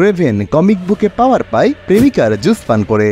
ক্রেভেন comic বুকে পাওয়ার পায় প্রেমিকার জুস পান করে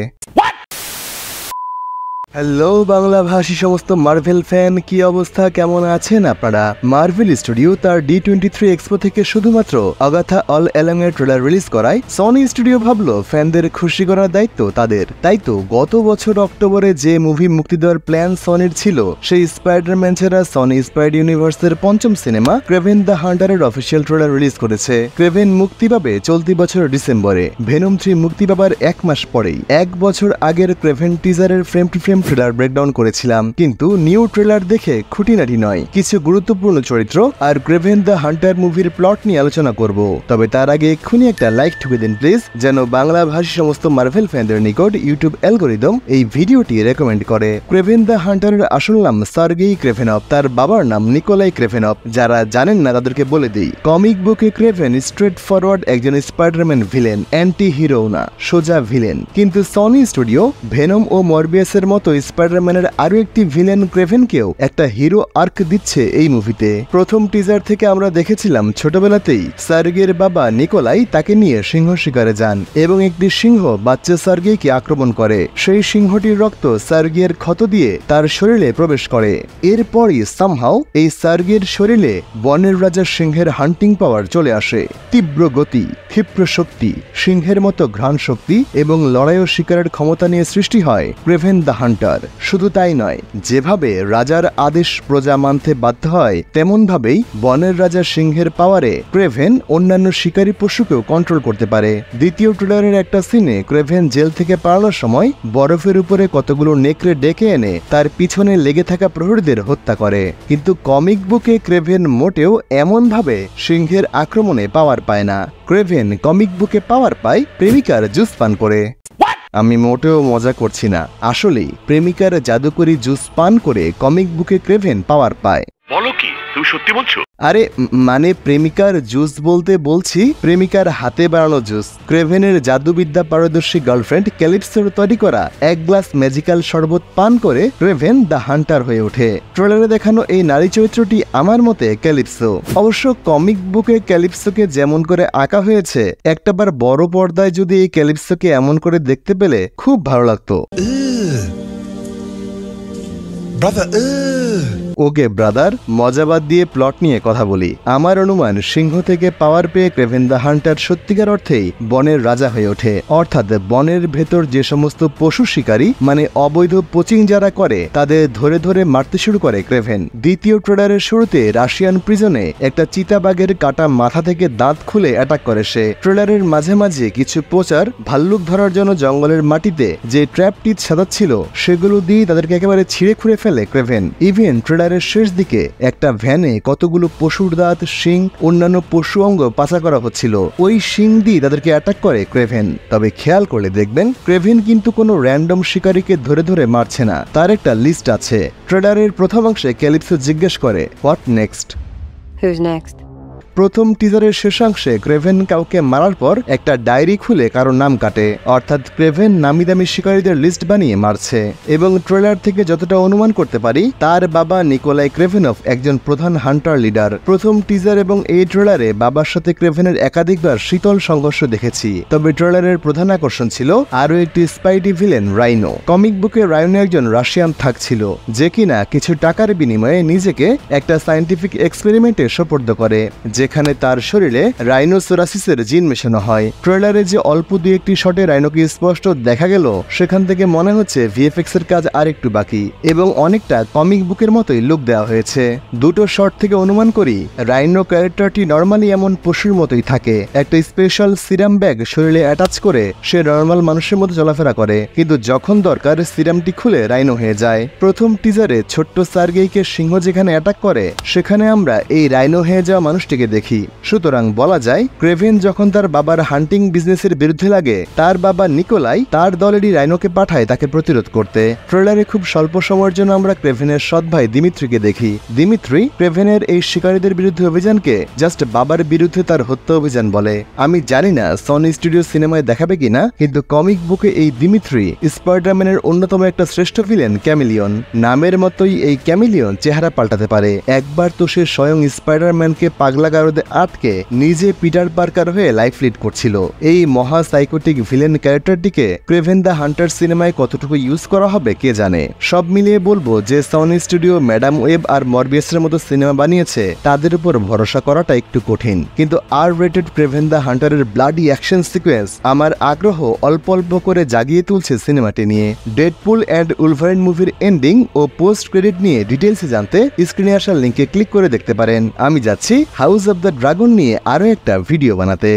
হ্যালো বাংলা ভাষী সমস্ত মার্ভেল ফ্যান কি অবস্থা কেমন আছেন আপনারা মার্ভেল স্টুডিও তার ডি টোয়েন্টি থ্রি এক্সপো থেকে শুধুমাত্র অগাথা অল অ্যালং এর ট্রেলার রিলিজ করায় সনি স্টুডিও ভাবলো ফ্যানদের খুশি করার দায়িত্ব তাদের তাই তো গত বছর অক্টোবরে যে মুভি মুক্তি দেওয়ার প্ল্যান সনির ছিল সেই স্পাইডারম্যান ছাড়া সনি স্পাইড ইউনিভার্সের পঞ্চম সিনেমা ক্রেভেন দ্য হান্ডারের অফিসিয়াল ট্রেলার রিলিজ করেছে ক্রেভেন মুক্তি পাবে চলতি বছর ডিসেম্বরে ভেনম থ্রি মুক্তি পাবার এক মাস পরেই এক বছর আগের ক্রেভেন টিজারের frame to frame crime thriller breakdown করেছিলাম কিন্তু নিউ ট্রেলার দেখে খুঁটিনাটি নয় কিছু গুরুত্বপূর্ণ চরিত্র আর গ্রেভেন দ্য হান্টার মুভির প্লট নিয়ে আলোচনা করব তবে তার আগে এক্ষুনি একটা লাইক ঠুকে দিন প্লিজ যেন বাংলা ভাষী সমস্ত মার্ভেল ফ্যানদের নিকট ইউটিউব অ্যালগোরিদম এই ভিডিওটি রেকমেন্ড করে ক্রেভেন দ্য হান্টারের আসল নাম সার্গেই ক্রেভেনভ তার বাবার নাম নিকোলাই ক্রেভেনভ যারা জানেন না তাদেরকে বলে দিই কমিক বুকে ক্রেভেন স্ট্রেট ফরওয়ার্ড একজন স্পাইডারম্যান ভিলেন অ্যান্টি হিরো না সোজা ভিলেন কিন্তু সনি স্টুডিও ভেনম ও মরবিয়াসের মতো স্পাইডারম্যানের আরও একটি ভিলেন ক্রেভেনকেও একটা হিরো আর্ক দিচ্ছে এই মুভিতে প্রথম টিজার থেকে আমরা দেখেছিলাম ছোটবেলাতেই সার্গের বাবা নিকোলাই তাকে নিয়ে সিংহ শিকারে যান এবং একটি সিংহ বাচ্চা সার্গেকে আক্রমণ করে সেই সিংহটির রক্ত সার্গের ক্ষত দিয়ে তার শরীরে প্রবেশ করে এরপরই সামহাও এই সার্গের শরীরে বনের রাজা সিংহের হান্টিং পাওয়ার চলে আসে তীব্র গতি ক্ষিপ্র শক্তি সিংহের মতো ঘ্রাণ শক্তি এবং লড়াই ও শিকারের ক্ষমতা নিয়ে সৃষ্টি হয় প্রেভেন দ্য হান্ট সেন্টার শুধু তাই নয় যেভাবে রাজার আদেশ প্রজা মানতে বাধ্য হয় তেমনভাবেই বনের রাজা সিংহের পাওয়ারে ক্রেভেন অন্যান্য শিকারী পশুকেও কন্ট্রোল করতে পারে দ্বিতীয় ট্রেলারের একটা সিনে ক্রেভেন জেল থেকে পালানোর সময় বরফের উপরে কতগুলো নেকড়ে ডেকে এনে তার পিছনে লেগে থাকা প্রহরীদের হত্যা করে কিন্তু কমিক বুকে ক্রেভেন মোটেও এমনভাবে সিংহের আক্রমণে পাওয়ার পায় না ক্রেভেন কমিক বুকে পাওয়ার পায় প্রেমিকার জুস পান করে আমি মোটেও মজা করছি না আসলেই প্রেমিকার জাদুকরি জুস পান করে কমিক বুকে ক্রেভেন পাওয়ার পায় বলো কি তুমি সত্যি বলছো আরে মানে প্রেমিকার জুস বলতে বলছি প্রেমিকার হাতে বানানো জুস ক্রেভেনের জাদুবিদ্যা পারদর্শী গার্লফ্রেন্ড ক্যালিপসোর তৈরি করা এক গ্লাস ম্যাজিক্যাল শরবত পান করে ক্রেভেন দ্য হান্টার হয়ে ওঠে ট্রেলারে দেখানো এই নারী চরিত্রটি আমার মতে ক্যালিপসো অবশ্য কমিক বুকে ক্যালিপসোকে যেমন করে আঁকা হয়েছে একটাবার বড় পর্দায় যদি এই ক্যালিপসোকে এমন করে দেখতে পেলে খুব ভালো লাগতো Brother, uh. ওকে ব্রাদার মজাবাদ দিয়ে প্লট নিয়ে কথা বলি আমার অনুমান সিংহ থেকে পাওয়ার পেয়ে ক্রেভেন দ্য হান্টার সত্যিকার অর্থেই বনের রাজা হয়ে ওঠে অর্থাৎ বনের ভেতর যে সমস্ত পশু শিকারী মানে অবৈধ কোচিং যারা করে তাদের ধরে ধরে মারতে শুরু করে ক্রেভেন দ্বিতীয় ট্রেডারের শুরুতে রাশিয়ান প্রিজনে একটা বাঘের কাটা মাথা থেকে দাঁত খুলে অ্যাটাক করে সে ট্রেলারের মাঝে মাঝে কিছু প্রচার ভাল্লুক ধরার জন্য জঙ্গলের মাটিতে যে ট্র্যাপটি সাজাচ্ছিল সেগুলো দিয়ে তাদেরকে একেবারে ছিঁড়ে খুঁড়ে ফেলে ক্রেভেন ইভেন ট্রেলার টায়ারের শেষ দিকে একটা ভ্যানে কতগুলো পশুর দাঁত শিং অন্যান্য পশু অঙ্গ পাচা করা হচ্ছিল ওই শিং দিয়ে তাদেরকে অ্যাটাক করে ক্রেভেন তবে খেয়াল করলে দেখবেন ক্রেভেন কিন্তু কোনো র্যান্ডম শিকারীকে ধরে ধরে মারছে না তার একটা লিস্ট আছে ট্রেডারের প্রথমাংশে ক্যালিপসো জিজ্ঞেস করে হোয়াট নেক্সট Who's নেক্সট প্রথম টিজারের শেষাংশে ক্রেভেন কাউকে মারার পর একটা ডায়েরি খুলে কারোর নাম কাটে অর্থাৎ ক্রেভেন নামি দামি শিকারীদের লিস্ট বানিয়ে মারছে এবং ট্রেলার থেকে যতটা অনুমান করতে পারি তার বাবা নিকোলাই ক্রেভেনফ একজন প্রধান হান্টার লিডার প্রথম টিজার এবং এই ট্রেলারে বাবার সাথে ক্রেভেনের একাধিকবার শীতল সংঘর্ষ দেখেছি তবে ট্রেলারের প্রধান আকর্ষণ ছিল আরও একটি স্পাইডি ভিলেন রাইনো কমিক বুকে রাইনো একজন রাশিয়ান থাকছিল যে কিনা কিছু টাকার বিনিময়ে নিজেকে একটা সায়েন্টিফিক এক্সপেরিমেন্টে সোপর্দ করে যে যেখানে তার শরীরে রাইনোসোরাসিসের জিন মেশানো হয় ট্রেলারে যে অল্প দু একটি শটে রাইনোকে স্পষ্ট দেখা গেল সেখান থেকে মনে হচ্ছে ভিএফএক্স এর কাজ আরেকটু বাকি এবং অনেকটা কমিক বুকের মতোই লুক দেওয়া হয়েছে দুটো শট থেকে অনুমান করি রাইনো ক্যারেক্টারটি নর্মালি এমন পশুর মতোই থাকে একটা স্পেশাল সিরাম ব্যাগ শরীরে অ্যাটাচ করে সে নর্মাল মানুষের মতো চলাফেরা করে কিন্তু যখন দরকার সিরামটি খুলে রাইনো হয়ে যায় প্রথম টিজারে ছোট্ট সার্গেইকে সিংহ যেখানে অ্যাটাক করে সেখানে আমরা এই রাইনো হয়ে যাওয়া মানুষটিকে দেখি সুতরাং বলা যায় ক্রেভেন যখন তার বাবার হান্টিং বিজনেসের বিরুদ্ধে লাগে তার বাবা নিকোলাই তার দলেরই রাইনোকে পাঠায় তাকে প্রতিরোধ করতে ট্রেলারে খুব স্বল্প সময়ের জন্য আমরা ক্রেভেনের সৎ ভাই দিমিত্রিকে দেখি দিমিত্রি ক্রেভেনের এই শিকারীদের বিরুদ্ধে অভিযানকে জাস্ট বাবার বিরুদ্ধে তার হত্যা অভিযান বলে আমি জানি না সনি স্টুডিও সিনেমায় দেখাবে কিনা কিন্তু কমিক বুকে এই দিমিত্রি স্পাইডারম্যানের অন্যতম একটা শ্রেষ্ঠ ভিলেন ক্যামিলিয়ন নামের মতোই এই ক্যামিলিয়ন চেহারা পাল্টাতে পারে একবার তো সে স্বয়ং স্পাইডারম্যানকে পাগলাগা কারাগারে আটকে নিজে পিটার পার্কার হয়ে লাইফ লিড করছিল এই মহা সাইকোটিক ভিলেন ক্যারেক্টারটিকে ক্রেভেন দ্য হান্টার সিনেমায় কতটুকু ইউজ করা হবে কে জানে সব মিলিয়ে বলবো যে সনি স্টুডিও ম্যাডাম ওয়েব আর মরবিয়াসের মতো সিনেমা বানিয়েছে তাদের উপর ভরসা করাটা একটু কঠিন কিন্তু আর রেটেড ক্রেভেন দ্য হান্টারের ব্লাডি অ্যাকশন সিকোয়েন্স আমার আগ্রহ অল্প অল্প করে জাগিয়ে তুলছে সিনেমাটি নিয়ে ডেডপুল অ্যান্ড উলভারেন মুভির এন্ডিং ও পোস্ট ক্রেডিট নিয়ে ডিটেলস জানতে স্ক্রিনে আসার লিঙ্কে ক্লিক করে দেখতে পারেন আমি যাচ্ছি হাউস হাউস দ্য ড্রাগন নিয়ে আরও একটা ভিডিও বানাতে